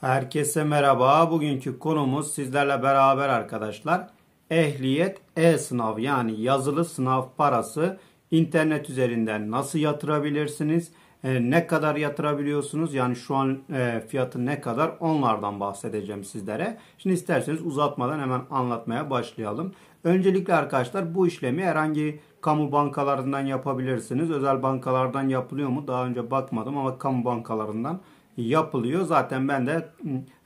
Herkese merhaba. Bugünkü konumuz sizlerle beraber arkadaşlar. Ehliyet e-sınav yani yazılı sınav parası internet üzerinden nasıl yatırabilirsiniz? E, ne kadar yatırabiliyorsunuz? Yani şu an e, fiyatı ne kadar? Onlardan bahsedeceğim sizlere. Şimdi isterseniz uzatmadan hemen anlatmaya başlayalım. Öncelikle arkadaşlar bu işlemi herhangi kamu bankalarından yapabilirsiniz. Özel bankalardan yapılıyor mu? Daha önce bakmadım ama kamu bankalarından yapabilirsiniz yapılıyor. Zaten ben de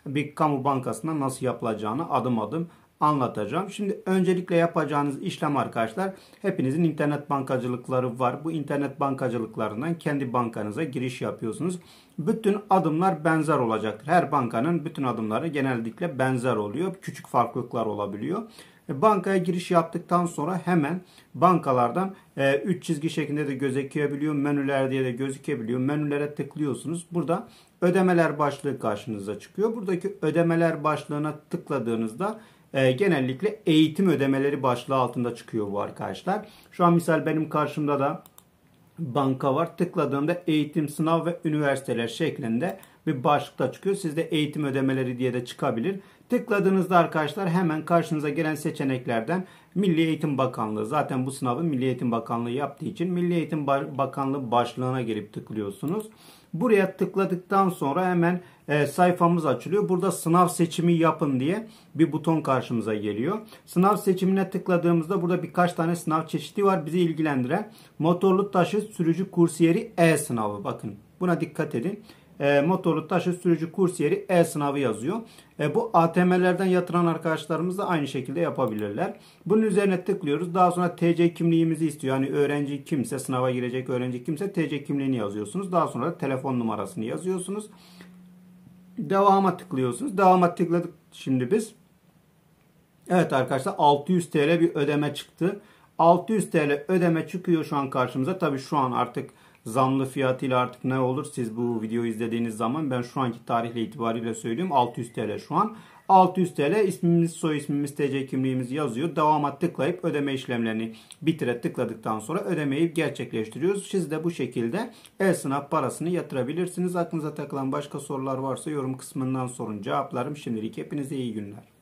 bir kamu bankasına nasıl yapılacağını adım adım anlatacağım. Şimdi öncelikle yapacağınız işlem arkadaşlar hepinizin internet bankacılıkları var. Bu internet bankacılıklarından kendi bankanıza giriş yapıyorsunuz. Bütün adımlar benzer olacaktır. Her bankanın bütün adımları genellikle benzer oluyor. Küçük farklılıklar olabiliyor. E, bankaya giriş yaptıktan sonra hemen bankalardan 3 e, çizgi şeklinde de gözükebiliyor. Menüler diye de gözükebiliyor. Menülere tıklıyorsunuz. Burada ödemeler başlığı karşınıza çıkıyor. Buradaki ödemeler başlığına tıkladığınızda ee, genellikle eğitim ödemeleri başlığı altında çıkıyor bu arkadaşlar. Şu an misal benim karşımda da banka var. Tıkladığımda eğitim, sınav ve üniversiteler şeklinde bir başlıkta çıkıyor. Sizde eğitim ödemeleri diye de çıkabilir. Tıkladığınızda arkadaşlar hemen karşınıza gelen seçeneklerden Milli Eğitim Bakanlığı. Zaten bu sınavı Milli Eğitim Bakanlığı yaptığı için Milli Eğitim Bakanlığı başlığına girip tıklıyorsunuz. Buraya tıkladıktan sonra hemen e, sayfamız açılıyor. Burada sınav seçimi yapın diye bir buton karşımıza geliyor. Sınav seçimine tıkladığımızda burada birkaç tane sınav çeşidi var. Bizi ilgilendiren motorlu taşıt sürücü kursiyeri E sınavı. Bakın buna dikkat edin. E, motorlu taşıt sürücü kursiyeri E sınavı yazıyor. E, bu ATM'lerden yatıran arkadaşlarımız da aynı şekilde yapabilirler. Bunun üzerine tıklıyoruz. Daha sonra TC kimliğimizi istiyor. Yani öğrenci kimse sınava girecek öğrenci kimse TC kimliğini yazıyorsunuz. Daha sonra da telefon numarasını yazıyorsunuz. Devama tıklıyorsunuz. Devama tıkladık şimdi biz. Evet arkadaşlar 600 TL bir ödeme çıktı. 600 TL ödeme çıkıyor şu an karşımıza. Tabi şu an artık zamlı fiyatıyla artık ne olur? Siz bu videoyu izlediğiniz zaman ben şu anki tarihle itibariyle söyleyeyim 600 TL şu an. 600 TL ismimiz, soy ismimiz, TC kimliğimiz yazıyor. Devama tıklayıp ödeme işlemlerini bitire tıkladıktan sonra ödemeyi gerçekleştiriyoruz. Siz de bu şekilde el sınav parasını yatırabilirsiniz. Aklınıza takılan başka sorular varsa yorum kısmından sorun. Cevaplarım şimdilik. Hepinize iyi günler.